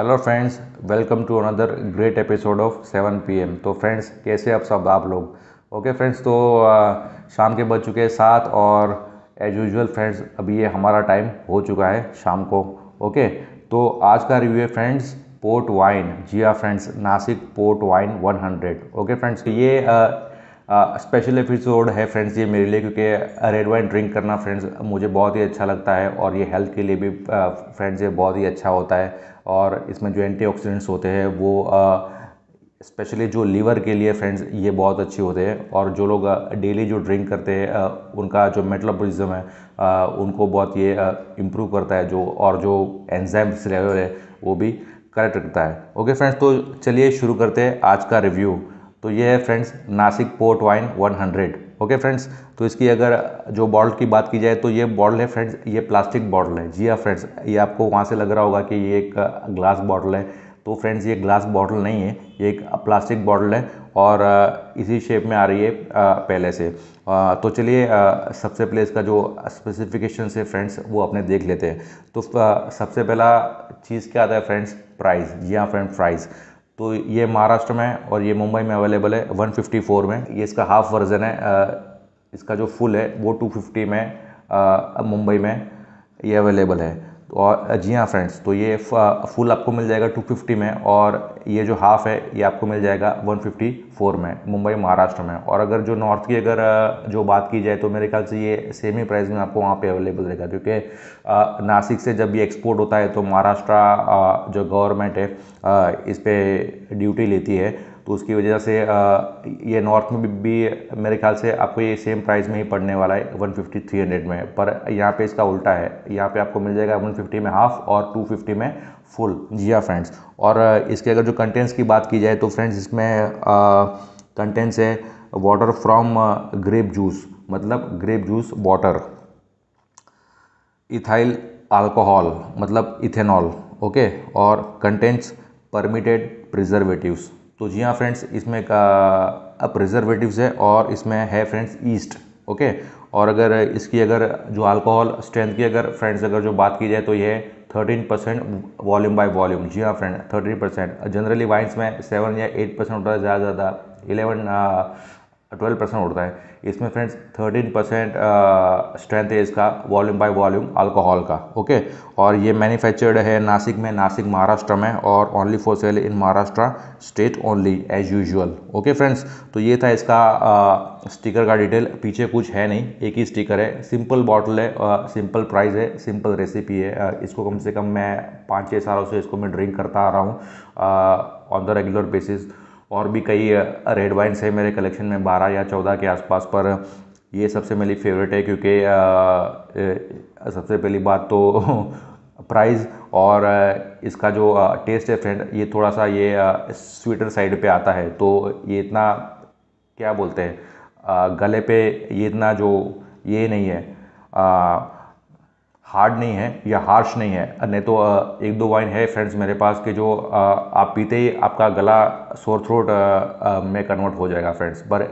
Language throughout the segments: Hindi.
hello friends welcome to another great episode of 7 PM तो फ्रेंड्स कैसे आप सब आप लोग ओके फ्रेंड्स तो शाम के बज चुके हैं सात और एज यूजल फ्रेंड्स अभी ये हमारा टाइम हो चुका है शाम को ओके तो आज का रिव्यू है फ्रेंड्स पोर्ट वाइन जी हाँ friends Nashik port wine 100 okay friends ये आ, स्पेशल एपिसोड है फ्रेंड्स ये मेरे लिए क्योंकि रेड वाइन ड्रिंक करना फ्रेंड्स मुझे बहुत ही अच्छा लगता है और ये हेल्थ के लिए भी फ्रेंड्स ये बहुत ही अच्छा होता है और इसमें जो एंटीऑक्सीडेंट्स होते हैं वो स्पेशली जो लीवर के लिए फ्रेंड्स ये बहुत अच्छे होते हैं और जो लोग डेली जो ड्रिंक करते हैं उनका जो मेटाबॉलिज्म है उनको बहुत ये इम्प्रूव करता है जो और जो एंजाइम्स लेवल है वो भी करेक्ट रखता है ओके फ्रेंड्स तो चलिए शुरू करते हैं आज का रिव्यू तो ये है friends Nashik port wine 100 okay friends तो इसकी अगर जो बॉटल की बात की जाए तो ये बॉटल है फ्रेंड्स ये प्लास्टिक बॉटल है जी हाँ फ्रेंड्स ये आपको वहाँ से लग रहा होगा कि ये एक ग्लास बॉटल है तो फ्रेंड्स ये ग्लास बॉटल नहीं है ये एक प्लास्टिक बॉटल है और इसी शेप में आ रही है पहले से तो चलिए सबसे पहले इसका जो स्पेसिफिकेशन है फ्रेंड्स वो अपने देख लेते हैं तो सबसे पहला चीज़ क्या आता है फ्रेंड्स प्राइस जी हाँ फ्रेंड प्राइस तो ये महाराष्ट्र में और ये मुंबई में अवेलेबल है 154 में ये इसका हाफ वर्जन है इसका जो फुल है वो 250 में मुंबई में ये अवेलेबल है और जी हाँ फ्रेंड्स तो ये फुल आपको मिल जाएगा 250 में और ये जो हाफ़ है ये आपको मिल जाएगा 154 में मुंबई महाराष्ट्र में और अगर जो नॉर्थ की अगर जो बात की जाए तो मेरे ख्याल से ये सेम ही प्राइस में आपको वहाँ पे अवेलेबल रहेगा क्योंकि नासिक से जब ये एक्सपोर्ट होता है तो महाराष्ट्र जो गवर्नमेंट है इस पर ड्यूटी लेती है तो उसकी वजह से ये नॉर्थ में भी मेरे ख्याल से आपको ये सेम प्राइस में ही पड़ने वाला है वन फिफ्टी थ्री हंड्रेड में पर यहाँ पे इसका उल्टा है यहाँ पे आपको मिल जाएगा वन फिफ्टी में हाफ़ और टू फिफ्टी में फुल जी हाँ फ्रेंड्स और इसके अगर जो कंटेंट्स की बात की जाए तो फ्रेंड्स इसमें कंटेंट्स है वाटर फ्रॉम ग्रेप जूस मतलब grape juice water ethyl alcohol मतलब इथेनॉल ओके और कंटेंट्स परमिटेड प्रिजर्वेटिव्स तो जी हाँ फ्रेंड्स इसमें का अब प्रिजर्वेटिव्स है और इसमें है फ्रेंड्स ईस्ट ओके और अगर इसकी अगर जो अल्कोहल स्ट्रेंथ की अगर फ्रेंड्स अगर जो बात की जाए तो ये thirteen percent volume by volume जी हाँ friend thirteen percent generally wines में सेवन या एट परसेंट होता है ज़्यादा ज़्यादा इलेवन ट्वेल्व परसेंट उड़ता है इसमें फ्रेंड्स थर्टीन परसेंट स्ट्रेंथ है इसका वॉल्यूम बाय वॉल्यूम अल्कोहल का ओके और ये मैन्युफैक्चर्ड है नासिक में नासिक महाराष्ट्र में और only for sale in Maharashtra state only as usual okay friends तो ये था इसका आ, uh, स्टिकर का डिटेल पीछे कुछ है नहीं एक ही स्टिकर है सिंपल बॉटल है आ, सिंपल प्राइस है सिंपल रेसिपी है आ, uh, इसको कम से कम मैं पाँच छः सालों से इसको मैं ड्रिंक करता आ रहा हूँ ऑन द रेगुलर बेसिस और भी कई रेड वाइन्स है मेरे कलेक्शन में बारह या चौदह के आसपास पर ये सबसे मेरी फेवरेट है क्योंकि सबसे पहली बात तो प्राइस और इसका जो टेस्ट है फ्रेंड ये थोड़ा सा ये स्वीटर साइड पे आता है तो ये इतना क्या बोलते हैं गले पे ये इतना जो ये नहीं है हार्ड नहीं है या हार्श नहीं है नहीं तो एक दो वाइन है फ्रेंड्स मेरे पास कि जो आप पीते ही आपका गला सोर थ्रोट में कन्वर्ट हो जाएगा फ्रेंड्स पर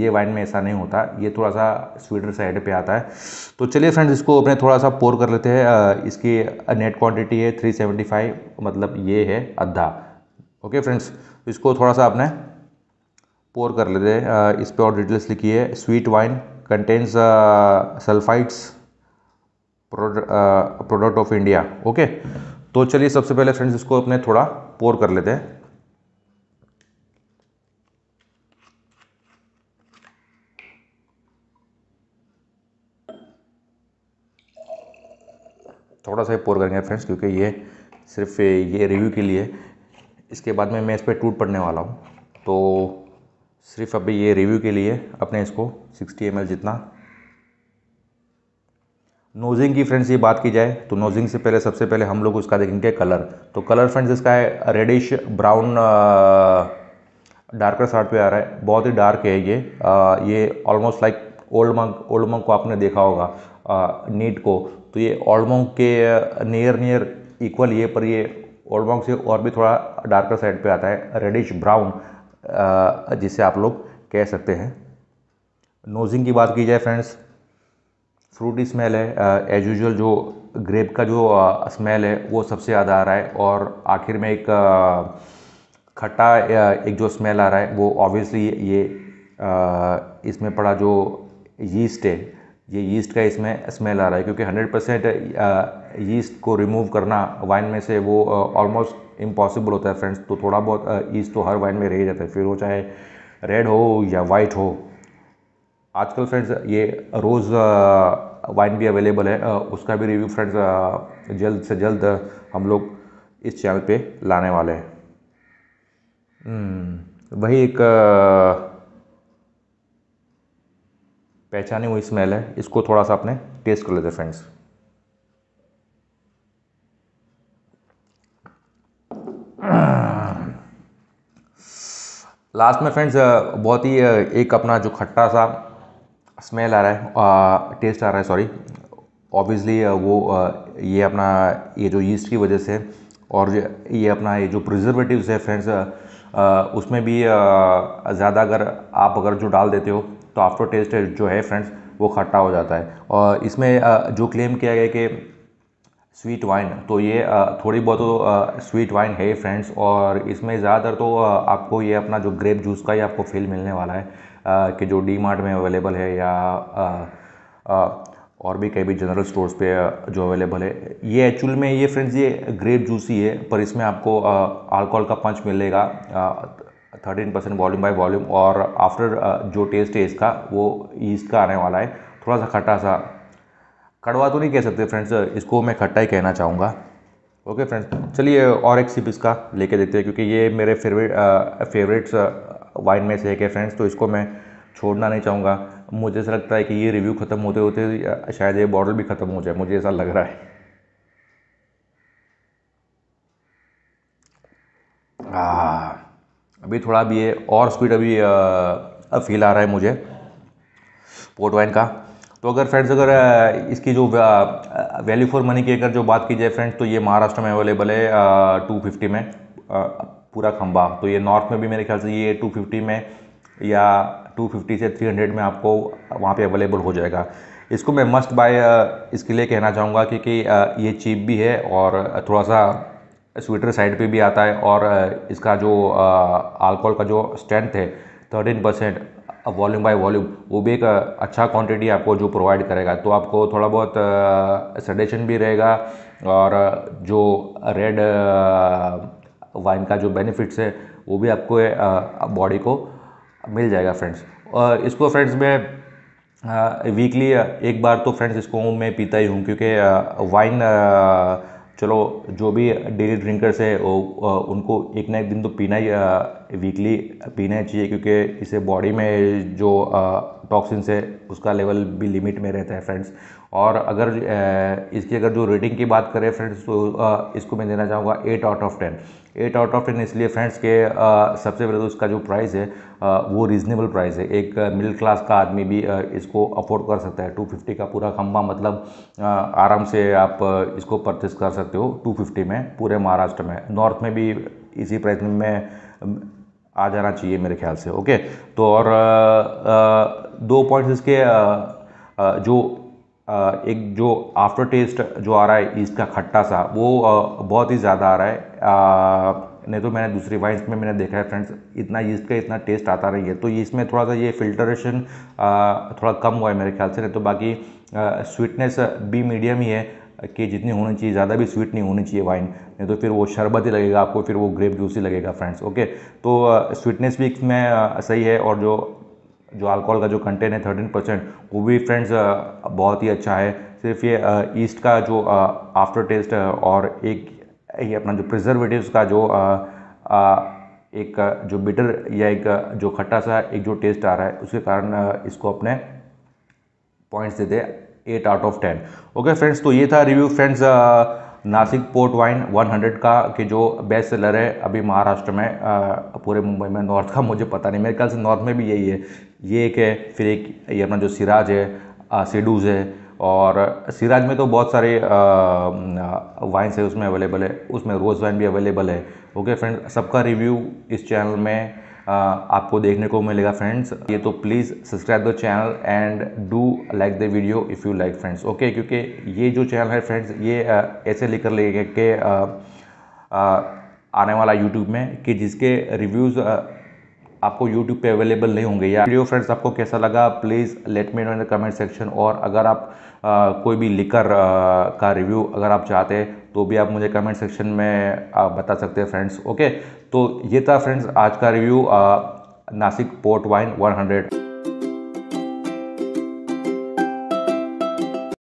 ये वाइन में ऐसा नहीं होता ये थोड़ा सा स्वीटर साइड पे आता है तो चलिए फ्रेंड्स इसको अपने थोड़ा सा पोर कर लेते हैं इसकी नेट क्वान्टिटी है थ्री मतलब ये है अद्धा ओके फ्रेंड्स इसको थोड़ा सा आपने पोर कर लेते हैं इस पर और डिटेल्स लिखी है sweet wine contents uh, product of India okay तो चलिए सबसे पहले फ्रेंड्स इसको अपने थोड़ा पोर कर लेते हैं थोड़ा सा पोर करेंगे फ्रेंड्स क्योंकि ये सिर्फ ये रिव्यू के लिए इसके बाद में मैं इस पर टूट पड़ने वाला हूँ तो सिर्फ अभी ये रिव्यू के लिए अपने इसको 60 ml जितना नोजिंग की फ्रेंड्स ये बात की जाए तो नोजिंग से पहले सबसे पहले हम लोग उसका देखेंगे कलर तो कलर फ्रेंड्स इसका है रेडिश ब्राउन डार्कर शर्ट पे आ रहा है बहुत ही डार्क है ये आ, ये almost like Old Monk Old Monk को आपने देखा होगा नीट को तो ये ओल्ड मंक के नियर नियर इक्वल ये पर ये ओल्ड मंक से और भी थोड़ा डार्कर साइड पे आता है रेडिश ब्राउन जिसे आप लोग कह सकते हैं नोजिंग की बात की जाए फ्रेंड्स फ्रूटी स्मेल है एज यूजल जो ग्रेप का जो स्मेल है वो सबसे ज़्यादा आ रहा है और आखिर में एक खट्टा एक जो स्मेल आ रहा है वो ऑब्वियसली ये इसमें पड़ा जो यीस्ट है ये यीस्ट का इसमें स्मेल आ रहा है क्योंकि 100 परसेंट यीस्ट को रिमूव करना वाइन में से वो ऑलमोस्ट इम्पॉसिबल होता है फ्रेंड्स तो थोड़ा बहुत यीस्ट तो हर वाइन में रह जाता है फिर वो चाहे रेड हो या वाइट हो आजकल फ्रेंड्स ये रोज़ वाइन भी अवेलेबल है उसका भी रिव्यू फ्रेंड्स जल्द से जल्द हम लोग इस चैनल पे लाने वाले हैं हम्म, वही एक पहचानी हुई स्मेल है इसको थोड़ा सा अपने टेस्ट कर लेते फ्रेंड्स लास्ट में फ्रेंड्स बहुत ही एक अपना जो खट्टा सा स्मेल आ रहा है टेस्ट आ रहा है सॉरी ऑब्वियसली वो ये अपना ये जो यीस्ट की वजह से और ये अपना ये जो प्रिजर्वेटिव्स है फ्रेंड्स उसमें भी ज़्यादा अगर आप अगर जो डाल देते हो तो आफ्टर टेस्ट जो है फ्रेंड्स वो खट्टा हो जाता है और इसमें जो क्लेम किया गया कि स्वीट वाइन तो ये थोड़ी बहुत तो स्वीट वाइन है फ्रेंड्स और इसमें ज़्यादातर तो आपको ये अपना जो ग्रेप जूस का ही आपको फील मिलने वाला है कि जो डी मार्ट में अवेलेबल है या और भी कई भी जनरल स्टोर्स पे जो अवेलेबल है ये एक्चुअल में ये फ्रेंड्स ये ग्रेप जूस ही है पर इसमें आपको अल्कोहल का पंच मिलेगा thirteen percent volume by volume और आफ्टर जो टेस्ट है इसका वो ईस्ट का आने वाला है थोड़ा सा खट्टा सा कड़वा तो नहीं कह सकते फ्रेंड्स इसको मैं खट्टा ही कहना चाहूँगा ओके फ्रेंड्स चलिए और एक सिप इसका लेके देखते हैं क्योंकि ये मेरे फेवरेट फेवरेट्स वाइन में से एक है फ्रेंड्स तो इसको मैं छोड़ना नहीं चाहूँगा मुझे ऐसा लगता है कि ये रिव्यू ख़त्म होते होते शायद ये बॉटल भी ख़त्म हो जाए मुझे ऐसा लग रहा है आ, अभी थोड़ा भी ये और स्पीड अभी आ, फील आ रहा है मुझे पोर्ट वाइन का तो अगर फ्रेंड्स अगर इसकी जो वैल्यू फॉर मनी की अगर जो बात की जाए फ्रेंड्स तो ये महाराष्ट्र में अवेलेबल है टू फिफ्टी में पूरा खंबा तो ये नॉर्थ में भी मेरे ख्याल से ये 250 में या 250 से 300 में आपको वहाँ पे अवेलेबल हो जाएगा इसको मैं मस्ट बाय इसके लिए कहना चाहूँगा क्योंकि ये चीप भी है और थोड़ा सा स्वेटर साइड पे भी आता है और इसका जो अल्कोहल का जो स्ट्रेंथ है thirteen percent volume by volume वो भी एक अच्छा क्वांटिटी आपको जो प्रोवाइड करेगा तो आपको थोड़ा बहुत सडेशन भी रहेगा और जो रेड वाइन का जो बेनिफिट्स है वो भी आपको बॉडी को मिल जाएगा फ्रेंड्स और इसको फ्रेंड्स मैं वीकली एक बार तो फ्रेंड्स इसको मैं पीता ही हूँ क्योंकि वाइन चलो जो भी डेली ड्रिंकर्स है उनको एक ना एक दिन तो पीना ही वीकली पीना चाहिए क्योंकि इसे बॉडी में जो टॉक्सिन्स है उसका लेवल भी लिमिट में रहता है फ्रेंड्स और अगर इसकी अगर जो रेटिंग की बात करें फ्रेंड्स तो इसको मैं देना चाहूँगा eight out of ten eight out of ten इसलिए फ्रेंड्स के आ, सबसे पहले तो उसका जो प्राइस है आ, वो रीज़नेबल प्राइस है एक मिडिल क्लास का आदमी भी आ, इसको अफोर्ड कर सकता है 250 का पूरा खम्बा मतलब आ, आराम से आप इसको परचेस कर सकते हो 250 में पूरे महाराष्ट्र में नॉर्थ में भी इसी प्राइस में आ जाना चाहिए मेरे ख्याल से ओके तो और आ, आ, दो पॉइंट्स इसके आ, आ, जो एक जो आफ्टर टेस्ट जो आ रहा है इसका खट्टा सा वो बहुत ही ज़्यादा आ रहा है नहीं तो मैंने दूसरी वाइन्स में मैंने देखा है फ्रेंड्स इतना ईस्ट का इतना टेस्ट आता रही है तो इसमें थोड़ा सा ये फिल्टरेशन थोड़ा कम हुआ है मेरे ख्याल से नहीं तो बाकी स्वीटनेस भी मीडियम ही है कि जितनी होनी चाहिए ज़्यादा भी स्वीट नहीं होनी चाहिए वाइन नहीं तो फिर वो शरबत ही लगेगा आपको फिर वो ग्रेप जूस ही लगेगा फ्रेंड्स ओके तो स्वीटनेस भी इसमें सही है और जो जो अल्कोहल का जो कंटेंट है थर्टीन परसेंट वो भी फ्रेंड्स बहुत ही अच्छा है सिर्फ ये ईस्ट का जो आफ्टर टेस्ट और एक ये अपना जो प्रिजर्वेटिव्स का जो एक जो बिटर या एक जो खट्टा सा एक जो टेस्ट आ रहा है उसके कारण इसको अपने पॉइंट्स देते eight out of ten okay friends तो ये था review friends Nashik port wine 100 का के जो बेस्ट सेलर है अभी महाराष्ट्र में पूरे मुंबई में नॉर्थ का मुझे पता नहीं मेरे ख्याल से नॉर्थ में भी यही है ये एक है फिर एक ये अपना जो सिराज है सीडूज़ है और सिराज में तो बहुत सारे वाइन्स है उसमें अवेलेबल है उसमें रोज़ वाइन भी अवेलेबल है ओके फ्रेंड्स सबका रिव्यू इस चैनल में आ, आपको देखने को मिलेगा फ्रेंड्स ये तो please subscribe the channel and do like the video if you like friends okay क्योंकि ये जो चैनल है फ्रेंड्स ये ऐसे लेकर लेके कि आने वाला यूट्यूब में कि जिसके रिव्यूज़ आपको यूट्यूब पे अवेलेबल नहीं होंगे या वीडियो फ्रेंड्स आपको कैसा लगा please let me know in the comment section और अगर आप आ, कोई भी लिकर आ, का रिव्यू अगर आप चाहते हैं तो भी आप मुझे कमेंट सेक्शन में आ, बता सकते हैं फ्रेंड्स ओके तो ये था फ्रेंड्स आज का रिव्यू नासिक पोर्ट वाइन 100